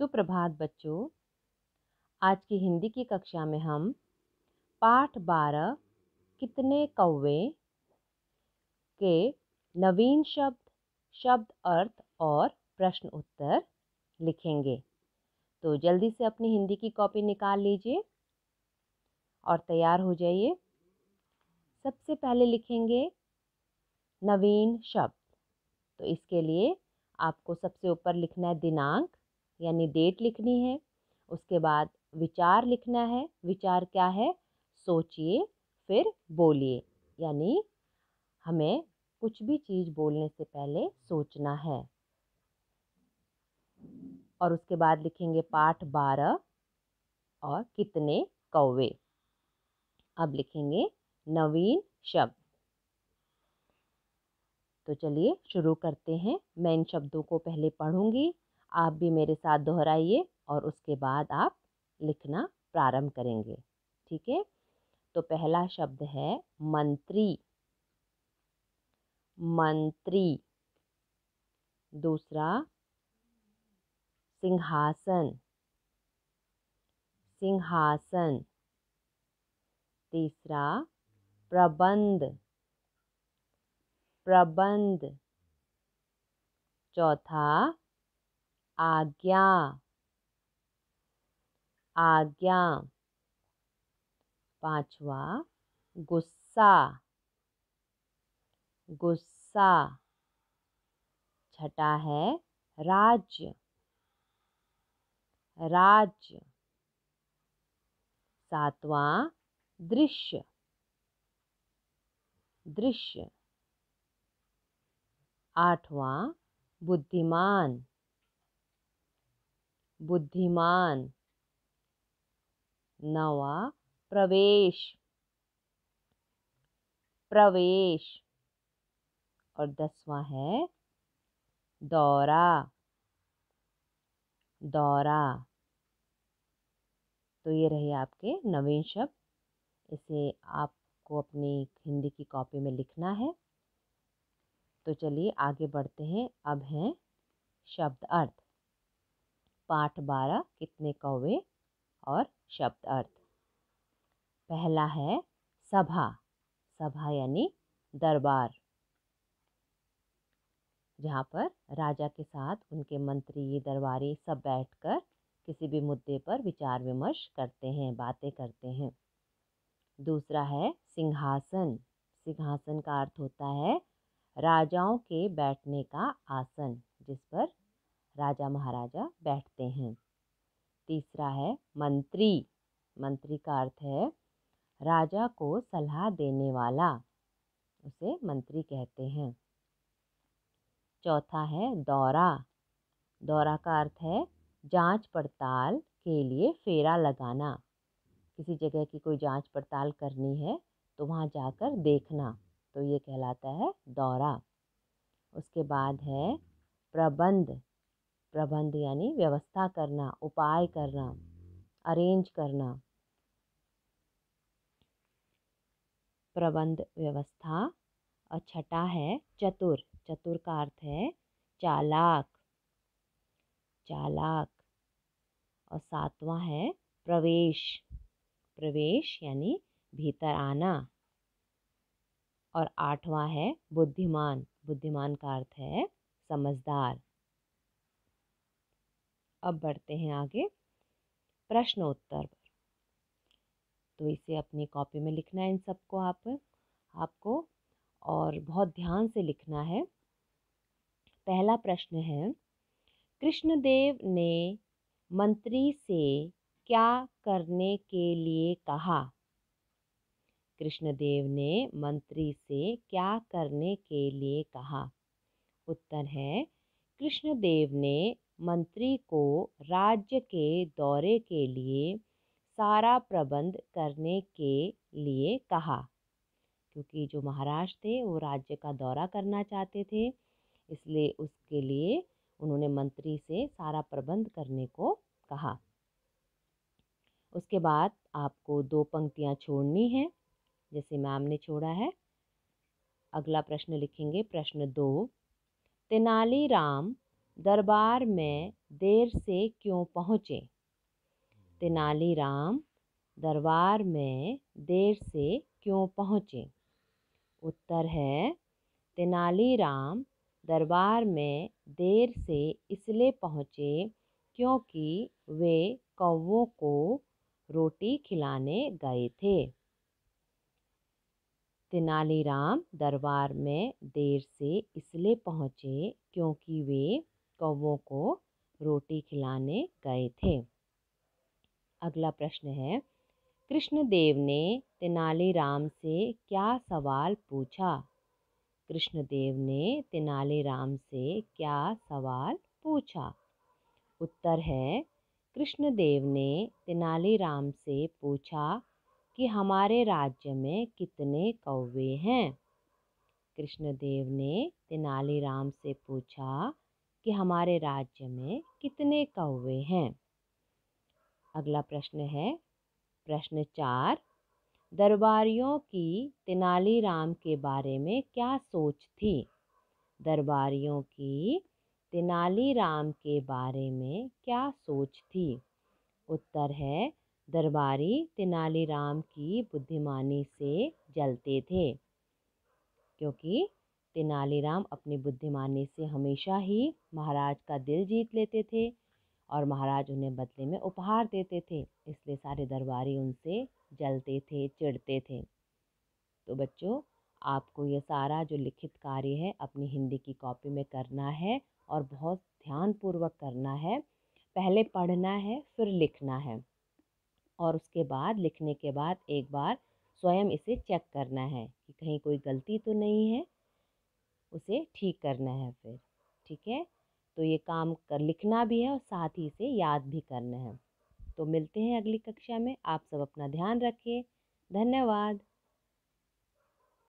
सुप्रभात बच्चों आज की हिंदी की कक्षा में हम पाठ बारह कितने कौवे के नवीन शब्द शब्द अर्थ और प्रश्न उत्तर लिखेंगे तो जल्दी से अपनी हिंदी की कॉपी निकाल लीजिए और तैयार हो जाइए सबसे पहले लिखेंगे नवीन शब्द तो इसके लिए आपको सबसे ऊपर लिखना है दिनांक यानी डेट लिखनी है उसके बाद विचार लिखना है विचार क्या है सोचिए फिर बोलिए यानी हमें कुछ भी चीज़ बोलने से पहले सोचना है और उसके बाद लिखेंगे पाठ बारह और कितने कौवे अब लिखेंगे नवीन शब्द तो चलिए शुरू करते हैं मैं इन शब्दों को पहले पढ़ूंगी आप भी मेरे साथ दोहराइए और उसके बाद आप लिखना प्रारंभ करेंगे ठीक है तो पहला शब्द है मंत्री मंत्री दूसरा सिंहासन सिंहासन तीसरा प्रबंध प्रबंध चौथा आज्ञा आज्ञा पांचवा गुस्सा गुस्सा छठा है राज्य राज्य सातवां दृश्य दृश्य आठवां बुद्धिमान बुद्धिमान नवा प्रवेश प्रवेश और दसवां है दौरा दौरा तो ये रहे आपके नवीन शब्द इसे आपको अपनी हिंदी की कॉपी में लिखना है तो चलिए आगे बढ़ते हैं अब हैं शब्द अर्थ पाठ बारह कितने कौवे और शब्द अर्थ पहला है सभा सभा यानी दरबार जहाँ पर राजा के साथ उनके मंत्री दरबारी सब बैठकर किसी भी मुद्दे पर विचार विमर्श करते हैं बातें करते हैं दूसरा है सिंहासन सिंहासन का अर्थ होता है राजाओं के बैठने का आसन जिस पर राजा महाराजा बैठते हैं तीसरा है मंत्री मंत्री का अर्थ है राजा को सलाह देने वाला उसे मंत्री कहते हैं चौथा है दौरा दौरा का अर्थ है जांच पड़ताल के लिए फेरा लगाना किसी जगह की कोई जांच पड़ताल करनी है तो वहाँ जाकर देखना तो ये कहलाता है दौरा उसके बाद है प्रबंध प्रबंध यानी व्यवस्था करना उपाय करना अरेंज करना प्रबंध व्यवस्था और छठा है चतुर चतुर का अर्थ है चालाक चालाक और सातवां है प्रवेश प्रवेश यानी भीतर आना और आठवां है बुद्धिमान बुद्धिमान का अर्थ है समझदार अब बढ़ते हैं आगे प्रश्न पर तो इसे अपनी कॉपी में लिखना है इन सबको आप आपको और बहुत ध्यान से लिखना है पहला प्रश्न है कृष्णदेव ने मंत्री से क्या करने के लिए कहा कृष्णदेव ने मंत्री से क्या करने के लिए कहा उत्तर है कृष्णदेव ने मंत्री को राज्य के दौरे के लिए सारा प्रबंध करने के लिए कहा क्योंकि जो महाराज थे वो राज्य का दौरा करना चाहते थे इसलिए उसके लिए उन्होंने मंत्री से सारा प्रबंध करने को कहा उसके बाद आपको दो पंक्तियाँ छोड़नी हैं जैसे मैम ने छोड़ा है अगला प्रश्न लिखेंगे प्रश्न दो तेनालीराम दरबार में देर से क्यों पहुँचे तेनालीराम दरबार में देर से क्यों पहुँचे उत्तर है तेनालीराम दरबार में देर से इसलिए पहुँचे क्योंकि वे कौवों को रोटी खिलाने गए थे तेनालीराम दरबार में देर से इसलिए पहुँचे क्योंकि वे कौवों को रोटी खिलाने गए थे अगला प्रश्न है कृष्णदेव ने तेनालीराम से क्या सवाल पूछा कृष्णदेव ने तेनालीराम से क्या सवाल पूछा उत्तर है कृष्णदेव ने तेनालीराम से पूछा कि हमारे राज्य में कितने कौवे हैं कृष्णदेव ने तेनालीराम से पूछा कि हमारे राज्य में कितने कौवे हैं अगला प्रश्न है प्रश्न चार दरबारियों की तेनालीराम के बारे में क्या सोच थी दरबारियों की तेनालीराम के बारे में क्या सोच थी उत्तर है दरबारी तेनालीराम की बुद्धिमानी से जलते थे क्योंकि तेनालीराम अपनी बुद्धिमानी से हमेशा ही महाराज का दिल जीत लेते थे और महाराज उन्हें बदले में उपहार देते थे इसलिए सारे दरबारी उनसे जलते थे चिढ़ते थे तो बच्चों आपको ये सारा जो लिखित कार्य है अपनी हिंदी की कॉपी में करना है और बहुत ध्यानपूर्वक करना है पहले पढ़ना है फिर लिखना है और उसके बाद लिखने के बाद एक बार स्वयं इसे चेक करना है कि कहीं कोई गलती तो नहीं है उसे ठीक करना है फिर ठीक है तो ये काम कर लिखना भी है और साथ ही इसे याद भी करना है तो मिलते हैं अगली कक्षा में आप सब अपना ध्यान रखिए धन्यवाद